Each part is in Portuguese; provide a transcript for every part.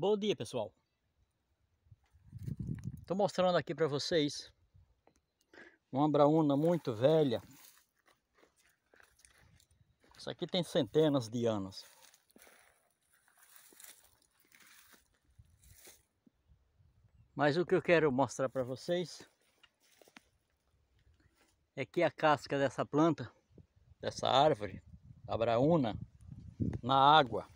Bom dia pessoal, estou mostrando aqui para vocês uma braúna muito velha, isso aqui tem centenas de anos. Mas o que eu quero mostrar para vocês é que a casca dessa planta, dessa árvore, a braúna, na água,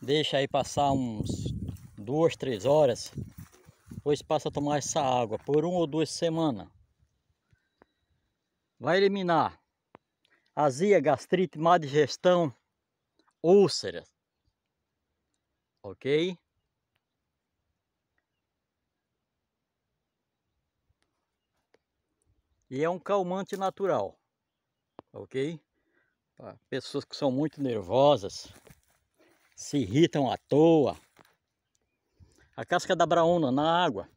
deixa aí passar uns duas, três horas, depois passa a tomar essa água por uma ou duas semanas. Vai eliminar azia, gastrite, má digestão, úlceras. Ok? E é um calmante natural, ok? Para pessoas que são muito nervosas, se irritam à toa. A casca da braona na água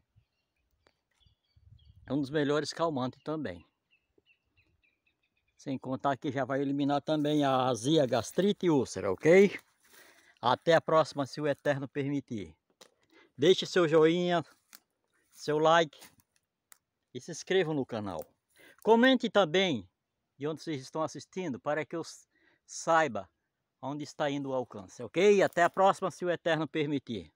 é um dos melhores calmantes também. Sem contar que já vai eliminar também a azia, gastrite e úlcera, ok? Até a próxima, se o Eterno permitir. Deixe seu joinha, seu like e se inscreva no canal. Comente também de onde vocês estão assistindo para que eu saiba onde está indo o alcance, ok? Até a próxima, se o Eterno permitir.